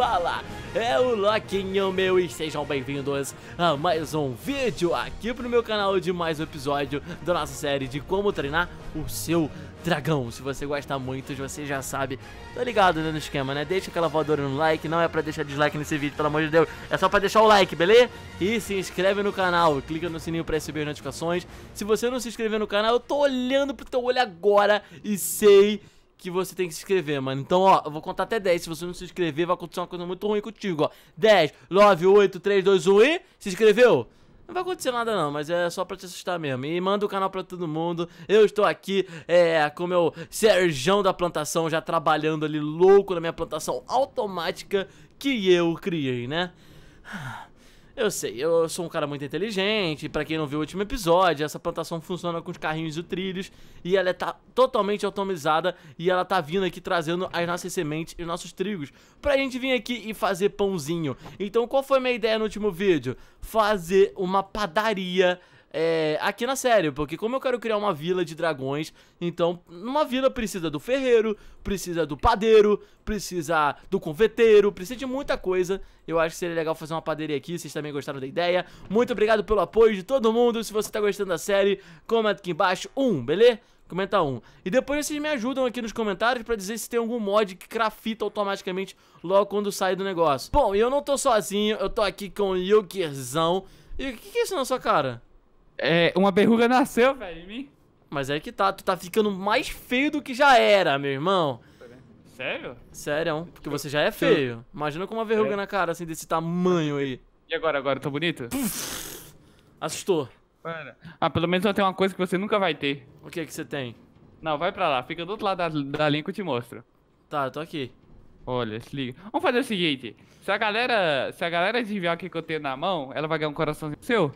fala é o Loquinho meu e sejam bem-vindos a mais um vídeo aqui pro meu canal de mais um episódio da nossa série de como treinar o seu dragão. Se você gosta muito, você já sabe, tá ligado né, no esquema, né? Deixa aquela voadora no like, não é pra deixar dislike nesse vídeo, pelo amor de Deus, é só pra deixar o like, beleza? E se inscreve no canal, clica no sininho pra receber as notificações. Se você não se inscrever no canal, eu tô olhando pro teu olho agora e sei que você tem que se inscrever, mano. Então, ó, eu vou contar até 10. Se você não se inscrever, vai acontecer uma coisa muito ruim contigo, ó. 10, 9, 8, 3, 2, 1 e... Se inscreveu? Não vai acontecer nada não, mas é só pra te assustar mesmo. E manda o canal pra todo mundo. Eu estou aqui é, com o meu Serjão da plantação, já trabalhando ali louco na minha plantação automática que eu criei, né? Eu sei, eu sou um cara muito inteligente. Para quem não viu o último episódio, essa plantação funciona com os carrinhos e trilhos e ela tá totalmente automatizada e ela tá vindo aqui trazendo as nossas sementes e nossos trigos pra gente vir aqui e fazer pãozinho. Então, qual foi a minha ideia no último vídeo? Fazer uma padaria é, aqui na série, porque como eu quero criar uma vila de dragões, então uma vila precisa do ferreiro, precisa do padeiro, precisa do confeiteiro, precisa de muita coisa. Eu acho que seria legal fazer uma padaria aqui, vocês também gostaram da ideia. Muito obrigado pelo apoio de todo mundo, se você tá gostando da série, comenta aqui embaixo, um, beleza? comenta um. E depois vocês me ajudam aqui nos comentários para dizer se tem algum mod que crafita automaticamente logo quando sai do negócio. Bom, e eu não tô sozinho, eu tô aqui com o Yukirzão. E o que, que é isso na sua cara? É, uma verruga nasceu, velho, em mim. Mas é que tá, tu tá ficando mais feio do que já era, meu irmão. Sério? Sério, porque você já é feio. Imagina com uma verruga é. na cara, assim, desse tamanho aí. E agora, agora, tô tá bonito? Puf, assustou. Mano. Ah, pelo menos eu tenho uma coisa que você nunca vai ter. O que é que você tem? Não, vai pra lá, fica do outro lado da, da linha que eu te mostro. Tá, eu tô aqui. Olha, se liga. Vamos fazer o seguinte: se a galera. Se a galera desviar o que eu tenho na mão, ela vai ganhar um coraçãozinho seu.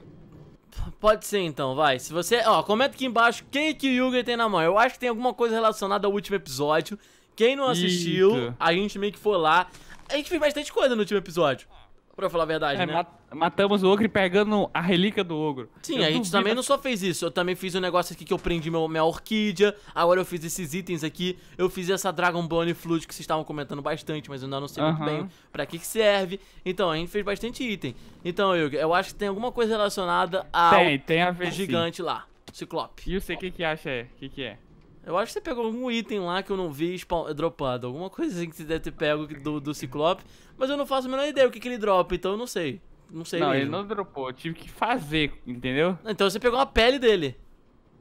Pode ser então, vai. Se você. Ó, comenta aqui embaixo quem que o Yuga tem na mão. Eu acho que tem alguma coisa relacionada ao último episódio. Quem não assistiu, a gente meio que foi lá. A gente fez bastante coisa no último episódio. Pra falar a verdade, é, né? Mat matamos o ogro pegando a relíquia do ogro. Sim, eu a gente também a... não só fez isso. Eu também fiz um negócio aqui que eu prendi meu, minha orquídea. Agora eu fiz esses itens aqui. Eu fiz essa Dragon Bone Flute que vocês estavam comentando bastante, mas eu ainda não sei muito bem pra que, que serve. Então, a gente fez bastante item. Então, eu, eu acho que tem alguma coisa relacionada ao tem, tem a ver, gigante sim. lá. Ciclope. E você, o que que acha? É? O que que é? Eu acho que você pegou algum item lá que eu não vi eh, dropado. Alguma coisa assim que você deve ter pego do, do Ciclope. Mas eu não faço a menor ideia o que, que ele dropa, então eu não sei. Não sei não, mesmo. ele não dropou. Eu tive que fazer, entendeu? Então você pegou a pele dele.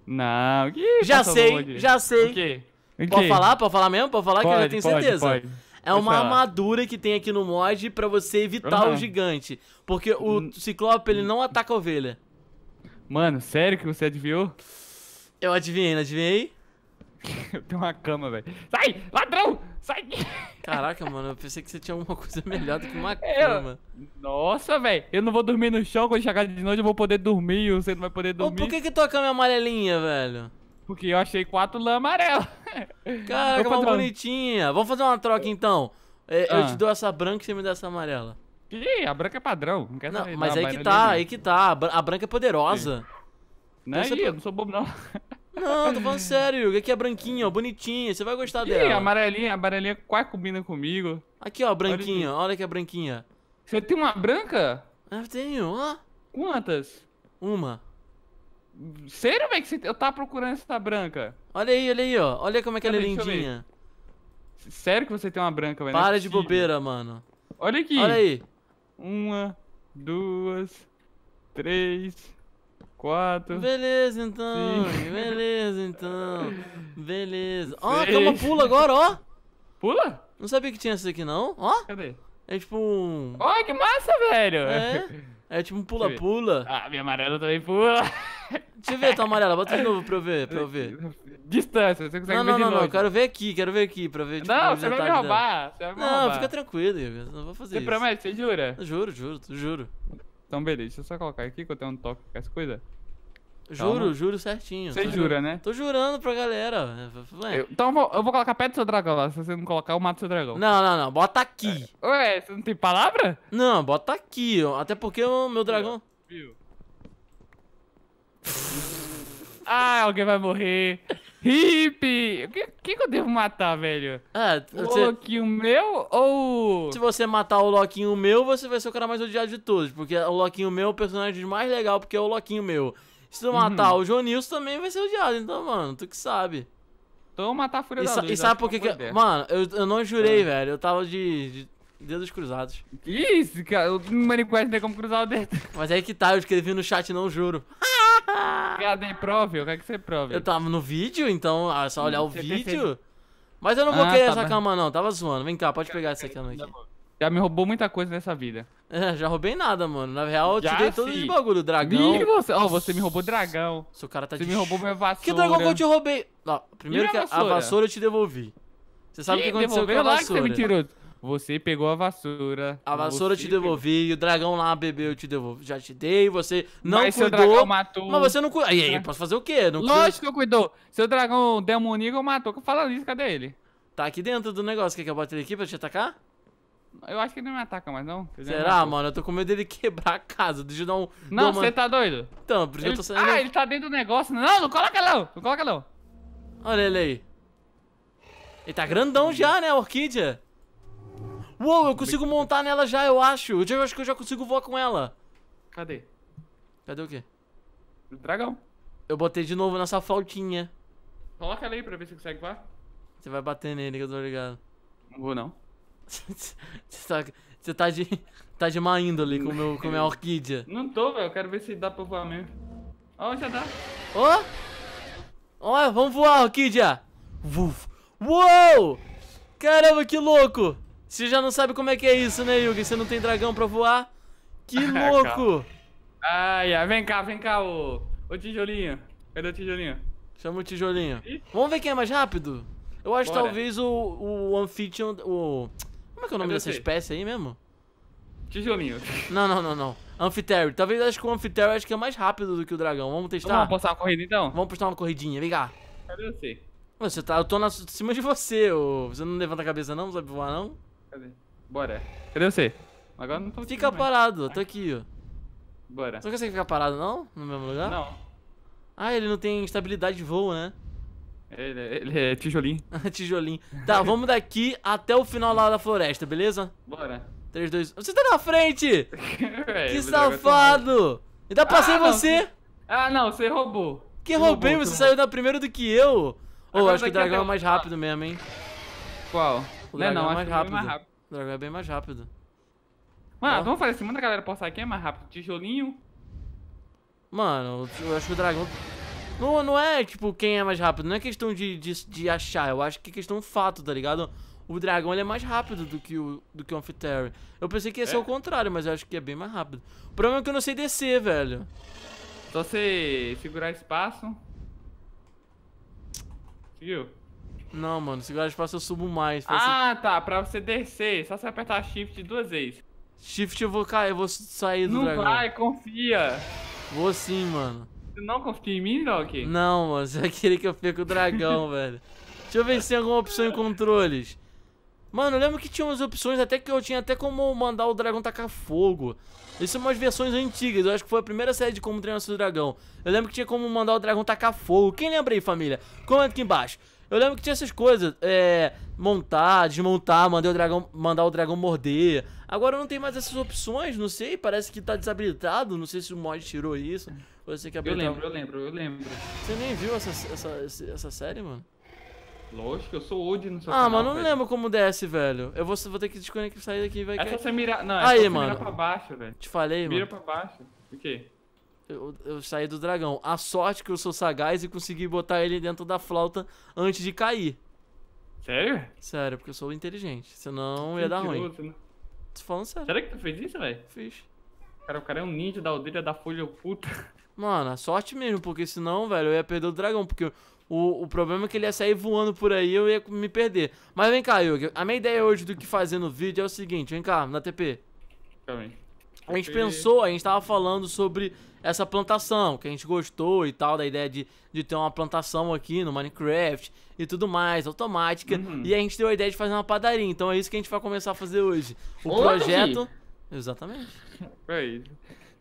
Não, que Já sei, longe. já sei. O quê? O quê? Pode falar? Pode falar mesmo? Pode falar pode, que eu já tenho pode, certeza. Pode. É uma armadura que tem aqui no mod para você evitar uhum. o gigante. Porque o hum. Ciclope, ele não ataca a ovelha. Mano, sério que você adivinhou? Eu adivinhei, não adivinhei? Eu tenho uma cama, velho. Sai! Ladrão! Sai! Caraca, mano, eu pensei que você tinha alguma coisa melhor do que uma é, cama. Eu... Nossa, velho. Eu não vou dormir no chão quando chegar de noite, eu vou poder dormir, você não vai poder dormir. Ô, por que, que tua cama é amarelinha, velho? Porque eu achei quatro lã amarela. Caraca, uma bonitinha. Vamos fazer uma troca então. É, eu, ah. eu te dou essa branca e você me dá essa amarela. Ih, a branca é padrão. Não quer não, Mas é tá, aí que tá, aí que tá. A branca é poderosa. Sim. Não, então é? aí, eu não sou bobo, não. Não, tô falando sério. Aqui é branquinha, ó, bonitinha. Você vai gostar dela. Ih, amarelinha, amarelinha quase combina comigo. Aqui, ó, branquinha. Olha, olha que é branquinha. Você tem uma branca? Eu ah, tenho, ó. Quantas? Uma. Sério, velho, que eu tava procurando essa branca? Olha aí, olha aí, ó. Olha como é que ela é lindinha. Sério que você tem uma branca, velho? É Para é de bobeira, mano. Olha aqui. Olha aí. Uma, duas, três, quatro. Beleza, então. Beleza, então. Beleza. Ó, oh, a cama pula agora, ó. Pula? Não sabia que tinha isso aqui, não. Ó. Cadê? É tipo um... Ó, oh, que massa, velho. É. É tipo um pula-pula. Ah, minha amarela também pula. Deixa eu ver tua amarela, bota de novo pra eu ver, pra eu ver. Distância, você consegue não, ver não, de Não, não, não, quero ver aqui, quero ver aqui, pra ver, tipo, Não, você vai me roubar, você vai me não, roubar. fica tranquilo, eu não vou fazer você isso. Você promete, você jura? Eu juro, juro, juro. Então, beleza, deixa eu só colocar aqui que eu tenho um toque com é as coisa. Juro, Calma. juro certinho. Você jura, né? Tô jurando pra galera. Eu, então eu vou, eu vou, colocar perto do seu dragão lá. Se você não colocar, eu mato seu dragão. Não, não, não. Bota aqui. É. Ué, você não tem palavra? Não, bota aqui. Até porque o meu dragão. Viu? ah, alguém vai morrer. Hippie! O que, que, eu devo matar, velho? É, o Loquinho meu ou. Se você matar o Loquinho meu, você vai ser o cara mais odiado de todos. Porque o Loquinho meu é o personagem mais legal, porque é o Loquinho meu. Se tu uhum. matar uhum. o Jonilson, também vai ser odiado. Então, mano, tu que sabe. Então matar a Fúria e da Luz. E sabe por que. que... Mano, eu, eu não jurei, é. velho. Eu tava de, de dedos cruzados. Isso, cara. O Minecraft não é como cruzar o dedo. Mas é que tá, eu escrevi no chat, não juro. Ah! Cadê prove? Eu quero que você prove. Eu tava no vídeo, então ah, é só hum, olhar o você vídeo. Mas eu não vou ah, querer tá essa bem. cama, não. Tava zoando. Vem cá, pode pegar essa cama aqui. Já me roubou muita coisa nessa vida. É, já roubei nada, mano. Na real, eu já tirei todos os bagulho. Dragão. Ih, você... Oh, você me roubou dragão. Seu cara tá Você de... me roubou minha vassoura. Que dragão que eu te roubei? Não, primeiro que a vassoura? a vassoura eu te devolvi. Você sabe o que aconteceu com a vassoura. que você me tirou. Você pegou a vassoura. A vassoura eu te devolvi, pegou... e o dragão lá bebeu, eu te devolvi. Já te dei, você não mas cuidou. Seu dragão matou. Mas você não cuidou. E aí, posso fazer o quê? Não Lógico que eu cuidou. Seu dragão demoníaco matou. Fala nisso, cadê ele? Tá aqui dentro do negócio. Quer que eu bote ele aqui pra te atacar? Eu acho que ele não me ataca mais, não. Será, não mano? Eu tô com medo dele quebrar a casa. Deixa eu dar um. Não, você uma... tá doido? Então, por isso ele... eu tô saindo. Ah, ele tá dentro do negócio. Não, não coloca não. Não coloca não. Olha ele aí. Ele tá grandão já, né, a orquídea? Uou, eu consigo montar nela já, eu acho. Eu, já, eu acho que eu já consigo voar com ela. Cadê? Cadê o quê? O dragão. Eu botei de novo nessa faltinha Coloca ela aí pra ver se consegue voar. Você vai bater nele, que eu tô ligado. Não vou, não. Você tá, você tá de, tá de má índole com, meu, com minha orquídea. Não tô, velho. Eu quero ver se dá pra voar mesmo. Ó, oh, já dá. Ó! Oh! Ó, oh, vamos voar, orquídea! Uou! Caramba, que louco! Você já não sabe como é que é isso, né, Yugi? Você não tem dragão pra voar? Que ah, louco! ai, ai, vem cá, vem cá, ô, ô tijolinho. Cadê o tijolinho? Chama o tijolinho. Vamos ver quem é mais rápido? Eu acho Bora. talvez o, o Amphition. O. Como é que é o nome Cadê dessa você? espécie aí mesmo? Tijolinho. Não, não, não, não. Amphitério. Talvez acho que o Amphitério acho que é mais rápido do que o dragão. Vamos testar? Vamos postar uma corrida então? Vamos postar uma corridinha, vem cá. Cadê você? Você tá. Eu tô na, em cima de você, ô. Você não levanta a cabeça não, não sabe voar não? Cadê? Bora. Cadê você? Agora não tô Fica parado, tô aqui, ó. Bora. Você não consegue ficar parado, não? No mesmo lugar? Não. Ah, ele não tem estabilidade de voo, né? Ele, é, ele é tijolinho. tijolinho. Tá, vamos daqui até o final lá da floresta, beleza? Bora. 3, 2, Você tá na frente! que é safado! E dá tá ah, ser você! Ah, não, você roubou. Que roubei? Roubou, você roubou. saiu da primeira do que eu? Ô, oh, acho que o dragão é mais rápido mesmo, hein? Qual? Lé, não, é, é mais rápido. mais rápido. O dragão é bem mais rápido. Mano, oh. vamos fazer assim, manda a galera postar aqui, é mais rápido. Tijolinho. Mano, eu acho que o dragão... Não, não é, tipo, quem é mais rápido. Não é questão de, de, de achar. Eu acho que é questão de fato, tá ligado? O dragão, ele é mais rápido do que o, do que o Amphitheory. Eu pensei que ia ser é. o contrário, mas eu acho que é bem mais rápido. O problema é que eu não sei descer, velho. Só sei segurar espaço. Seguiu. Não, mano, segurar espaço eu subo mais. Ah, tá, pra você descer, só você apertar shift duas vezes. Shift eu vou cair, eu vou sair do não dragão. Não vai, confia. Vou sim, mano. Você não confia em mim, Doc? Não, mano, você vai é querer que eu fique com o dragão, velho. Deixa eu ver se tem alguma opção em controles. Mano, eu lembro que tinha umas opções até que eu tinha até como mandar o dragão tacar fogo. Isso são é umas versões antigas, eu acho que foi a primeira série de como treinar seu dragão. Eu lembro que tinha como mandar o dragão tacar fogo. Quem lembra aí, família? Comenta aqui embaixo. Eu lembro que tinha essas coisas. É, montar, desmontar, mandar o dragão, mandar o dragão morder. Agora não tem mais essas opções, não sei. Parece que tá desabilitado. Não sei se o mod tirou isso. Você que eu lembro, eu lembro, eu lembro. Você nem viu essa, essa, essa série, mano? Lógico, eu sou old no seu Ah, canal, mano, não velho. lembro como desce, velho. Eu vou, vou ter que desconectar sair daqui, vai. Essa você mira... Não, Aí, mano. mira pra baixo, velho. Te falei, mira mano. Mira pra baixo. O quê? eu, eu saí do dragão. A sorte que eu sou sagaz e consegui botar ele dentro da flauta antes de cair. Sério? Sério, porque eu sou inteligente. Senão ia dar ruim. Né? Tô falando sério. Será que tu fez isso, velho? Fiz. Cara, o cara é um ninja da aldeia da folha puta. Mano, a sorte mesmo, porque senão, velho, eu ia perder o dragão. Porque o, o problema é que ele ia sair voando por aí eu ia me perder. Mas vem cá, Yogi. A minha ideia hoje do que fazer no vídeo é o seguinte. Vem cá, na TP. Calma aí. A gente pensou, a gente estava falando sobre essa plantação, que a gente gostou e tal, da ideia de, de ter uma plantação aqui no Minecraft e tudo mais, automática. Uhum. E a gente deu a ideia de fazer uma padaria, então é isso que a gente vai começar a fazer hoje. O projeto. Exatamente. Aí.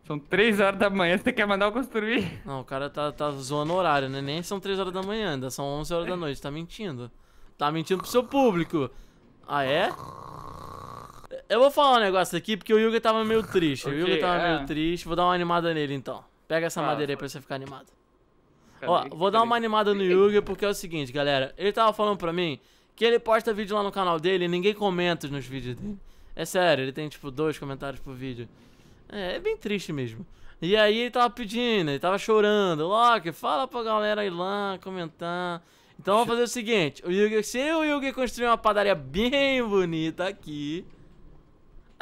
São três horas da manhã, você quer mandar eu construir? Não, o cara tá, tá zoando horário, né? Nem são três horas da manhã, ainda são 11 horas da noite, tá mentindo. Tá mentindo pro seu público. Ah, é? Eu vou falar um negócio aqui, porque o Yuga tava meio triste. okay, o Yuga tava é. meio triste. Vou dar uma animada nele, então. Pega essa ah, madeira aí pra você ficar animado. Ó, vou cadê? dar uma animada no Yuga, porque é o seguinte, galera. Ele tava falando pra mim que ele posta vídeo lá no canal dele e ninguém comenta nos vídeos dele. É sério, ele tem, tipo, dois comentários por vídeo. É, é bem triste mesmo. E aí ele tava pedindo, ele tava chorando. Loki, fala pra galera ir lá comentar. Então vamos fazer o seguinte, o Yugi, se o Yugi construir uma padaria bem bonita aqui,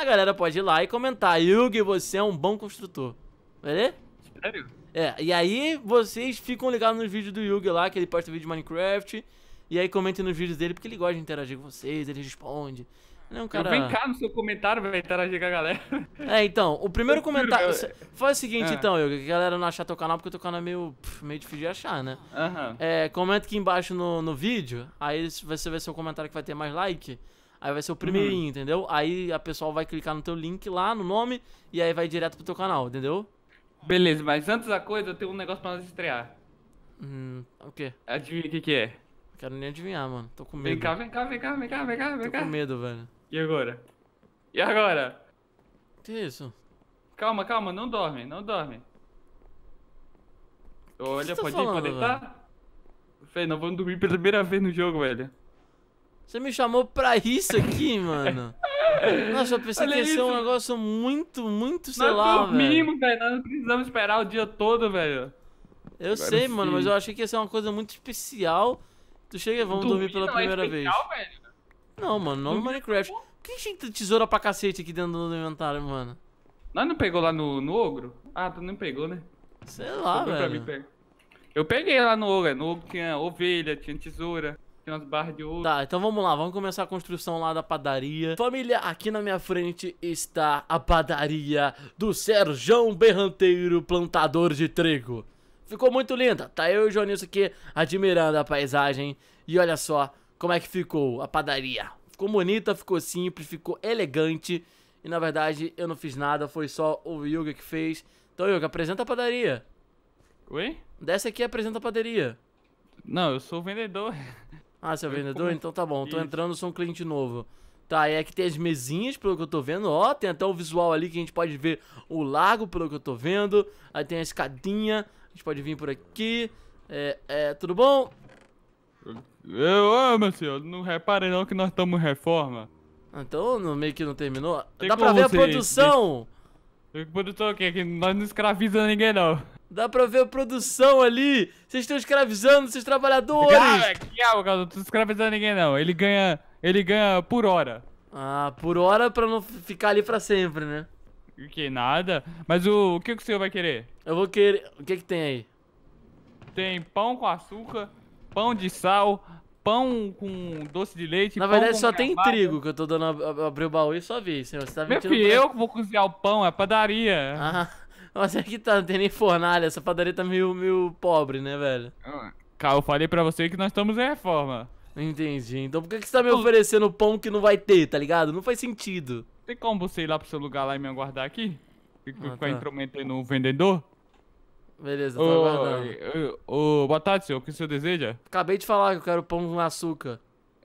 a galera pode ir lá e comentar. Yugi, você é um bom construtor. Beleza? Sério? É, e aí vocês ficam ligados nos vídeos do Yugi lá, que ele posta vídeo de Minecraft. E aí comentem nos vídeos dele, porque ele gosta de interagir com vocês, ele responde. Não, é cara... vem cá no seu comentário, vai interagir com a galera. É, então, o primeiro comentário. Faz o seguinte, ah. então, Yugi, que a galera não achar teu canal, porque teu canal é meio, meio difícil de achar, né? É, comenta aqui embaixo no, no vídeo, aí você vai ser é o comentário que vai ter mais like. Aí vai ser o primeirinho, uhum. entendeu? Aí a pessoa vai clicar no teu link lá, no nome, e aí vai direto pro teu canal, entendeu? Beleza, mas antes da coisa, eu tenho um negócio pra nós estrear. Hum, o quê? Adivinha o que que é. Não quero nem adivinhar, mano. Tô com medo. Vem cá, vem cá, vem cá, vem cá, vem cá, vem Tô cá. Tô com medo, velho. E agora? E agora? Que isso? Calma, calma, não dorme, não dorme. Olha, tá pode falando, ir pra deitar? Tá? Fê, não vamos dormir pela primeira vez no jogo, velho. Você me chamou pra isso aqui, mano. Nossa, eu pensei Olha que ia ser um negócio muito, muito, sei nós lá, velho. Nós dormimos, velho. Nós não precisamos esperar o dia todo, velho. Eu Agora sei, sim. mano, mas eu achei que ia ser uma coisa muito especial. Tu chega e vamos Dormir dormir pela não é primeira é especial, vez. Velho. Não, mano, não no é Minecraft. Por que tinha tesoura pra cacete aqui dentro do inventário, mano? Nós não pegou lá no, no ogro? Ah, tu não pegou, né? Sei lá, Sobrou velho. Mim, eu peguei lá no ogro, é, no ogro tinha ovelha, tinha tesoura. Tem umas barras de ouro. Tá, então vamos lá, vamos começar a construção lá da padaria. Família, aqui na minha frente está a padaria do Serjão Berranteiro, plantador de trigo. Ficou muito linda, tá eu e o Joanilson aqui admirando a paisagem. E olha só como é que ficou a padaria. Ficou bonita, ficou simples, ficou elegante. E na verdade eu não fiz nada, foi só o Yuga que fez. Então, Yuga, apresenta a padaria. Oi? Desce aqui e apresenta a padaria. Não, eu sou o vendedor. Ah, você é vendedor? Como... Então tá bom, tô entrando, sou um cliente novo. Tá, é e aqui tem as mesinhas, pelo que eu tô vendo. Ó, tem até o visual ali que a gente pode ver o lago, pelo que eu tô vendo. Aí tem a escadinha, a gente pode vir por aqui. É, é tudo bom? Eu, ô, meu senhor, não reparei não que nós estamos em reforma. Ah, então, no meio que não terminou. Tem Dá pra ver a produção? Tem, tem produção o quê? Que nós não escravizamos ninguém não. Dá pra ver a produção ali. Vocês estão escravizando seus trabalhadores. calma é que é, Não tô escravizando ninguém, não. Ele ganha, ele ganha por hora. Ah, por hora pra não ficar ali pra sempre, né? Que nada. Mas o, o que, que o senhor vai querer? Eu vou querer... O que que tem aí? Tem pão com açúcar, pão de sal, pão com doce de leite. Na verdade, só tem trigo que eu tô dando. Abri o baú e só vi, senhor. Você tá Meu filho, pra... eu que vou cozinhar o pão, é padaria. Ah. Mas é que tá, não tem nem fornalha, essa padaria tá meio, meio pobre, né, velho? Ah. Cara, eu falei pra você que nós estamos em reforma. Entendi. Então por que, que você tá me oferecendo pão que não vai ter, tá ligado? Não faz sentido. Tem como você ir lá pro seu lugar lá e me aguardar aqui? Ah, ficar ah, tá. intrometendo o vendedor? Beleza, tô ô, aguardando. Ô, boa tarde, senhor. O que o senhor deseja? Acabei de falar que eu quero pão com açúcar.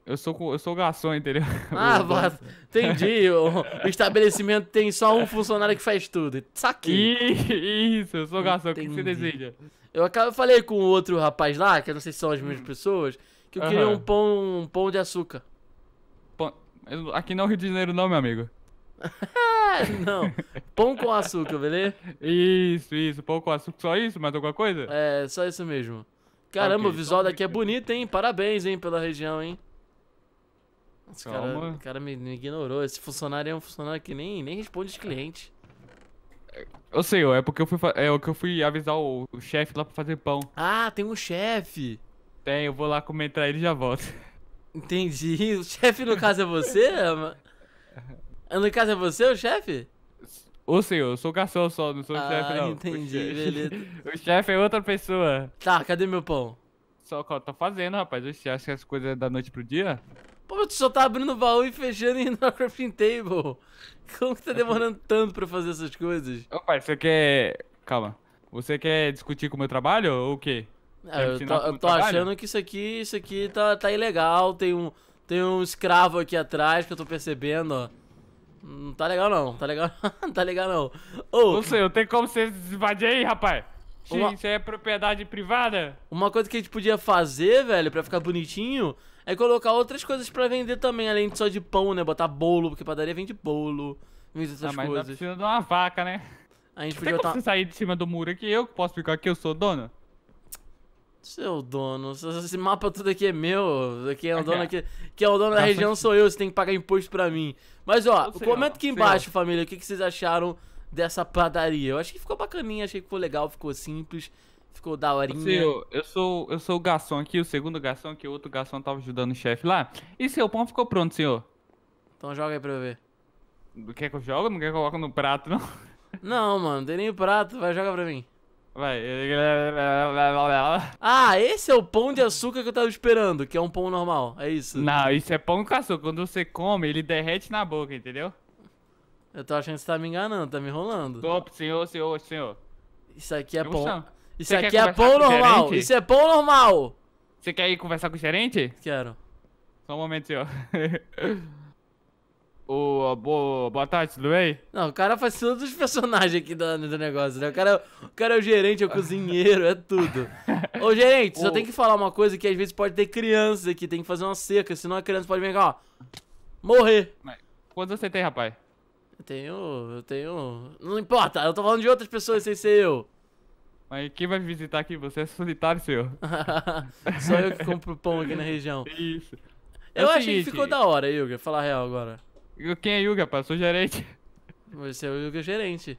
Eu sou, eu sou garçom, entendeu? Ah, bota. entendi. O estabelecimento tem só um funcionário que faz tudo. Saquei. Isso, eu sou garçom. O que você deseja? Eu, acabei, falei com outro rapaz lá, que eu não sei se são as mesmas hum. pessoas, que eu uhum. queria um pão, um pão de açúcar. Pão... Aqui não é o Rio de Janeiro não, meu amigo. não. Pão com açúcar, beleza? Isso, isso. Pão com açúcar. Só isso? Mais alguma coisa? É, só isso mesmo. Ah, Caramba, okay, o visual daqui é bonito, hein? Parabéns, hein, pela região, hein? Esse Calma. cara, cara me, me, ignorou. Esse funcionário é um funcionário que nem, nem responde os clientes. Eu sei, é porque eu fui, é, eu fui avisar o, o chefe lá pra fazer pão. Ah, tem um chefe! Tem, eu vou lá comentar ele e já volto. Entendi. O chefe, no caso, é você? no caso, é você o chefe? Ô senhor, eu sou garçom só, não sou ah, chefe não. entendi, o beleza. o chefe é outra pessoa. Tá, cadê meu pão? Só que eu tô fazendo, rapaz. Você acha que as coisas é da noite pro dia? Pô, tu só tá abrindo o baú e fechando e indo na crafting table. Como que tá é demorando tanto pra fazer essas coisas? Ô, pai, você quer... Calma. Você quer discutir com o meu trabalho ou o quê? Ah, eu tô, eu tô achando que isso aqui, isso aqui tá, tá ilegal, tem um, tem um escravo aqui atrás que eu tô percebendo, ó. Não tá legal não, tá legal não, tá legal não. Oh, não sei, eu tenho como você invadir aí, rapaz? Uma... Isso é propriedade privada? Uma coisa que a gente podia fazer, velho, pra ficar bonitinho, Aí colocar outras coisas pra vender também, além de só de pão, né? Botar bolo, porque padaria vende bolo, vende essas ah, mas coisas. Mas precisa de uma vaca, né? A gente podia botar... você sair de cima do muro aqui, eu que posso ficar aqui eu sou dono? Seu dono, esse mapa tudo aqui é meu. Quem é o dono, é. aqui, quem é o dono da tá, região sou eu, você tem que pagar imposto pra mim. Mas ó, sei, comenta aqui embaixo, família, o que, que vocês acharam dessa padaria. Eu acho que ficou bacaninha, achei que ficou legal, ficou simples. Ficou da horinha. Seu, assim, eu sou, eu sou o garçom aqui, o segundo garçom que o outro garçom tava ajudando o chefe lá. E seu pão ficou pronto, senhor? Então joga aí pra eu ver. Quer que eu jogue? Não quer que eu coloque no prato, não? Não, mano, não tem nem prato. Vai, joga pra mim. Vai. Ah, esse é o pão de açúcar que eu tava esperando, que é um pão normal, é isso? Não, isso é pão com açúcar. Quando você come, ele derrete na boca, entendeu? Eu tô achando que você tá me enganando, tá me enrolando. Top, senhor, senhor, senhor. Isso aqui é pão. Isso Você aqui é pão ou normal? Isso é pão ou normal? Você quer ir conversar com o gerente? Quero. Só um momento, senhor. o, boa tarde, tudo bem? Não, o cara faz todos os personagens aqui do, do negócio, né? O cara, é o cara é o gerente, é o cozinheiro, é tudo. Ô, gerente, o... só tem que falar uma coisa que às vezes pode ter crianças aqui, tem que fazer uma seca, senão a criança pode vir aqui, ó, morrer. quantos você tem, rapaz? Eu tenho. Eu tenho. Não importa, eu tô falando de outras pessoas sem ser eu. Mas quem vai me visitar aqui? Você é solitário, senhor. Só eu que compro pão aqui na região. Isso. É eu seguinte, que ficou da hora, Yuga, falar real agora. Quem é Yuga, pá? Eu sou gerente. Você é o Yuga gerente.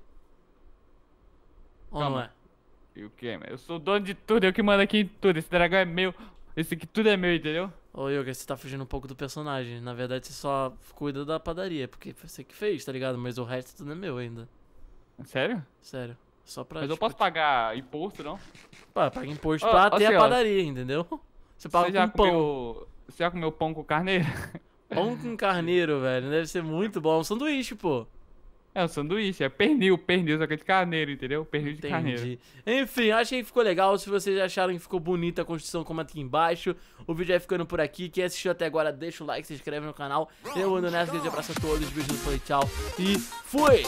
Ou não é? Eu quem? Eu sou dono de tudo, eu que mando aqui em tudo. Esse dragão é meu. Esse aqui tudo é meu, entendeu? Ô, Yuga, você tá fugindo um pouco do personagem. Na verdade, você só cuida da padaria, porque você que fez, tá ligado? Mas o resto tudo é meu ainda. Sério? Sério. Só pra, Mas eu tipo, posso pagar imposto, não? Pá, paga imposto oh, pra ter assim, a padaria, entendeu? Você paga você com pão. Comeu, você já comeu pão com carneiro? Pão com carneiro, velho. Né? Deve ser muito bom. É um sanduíche, pô. É um sanduíche, é pernil, pernil, só que é de carneiro, entendeu? Pernil Entendi. de carneiro. Enfim, achei que ficou legal. Se vocês acharam que ficou bonita a construção, comenta aqui embaixo. O vídeo vai ficando por aqui. Quem assistiu até agora, deixa o like, se inscreve no canal. Eu ando nessa, grande abraço a todos, beijo no tchau e fui!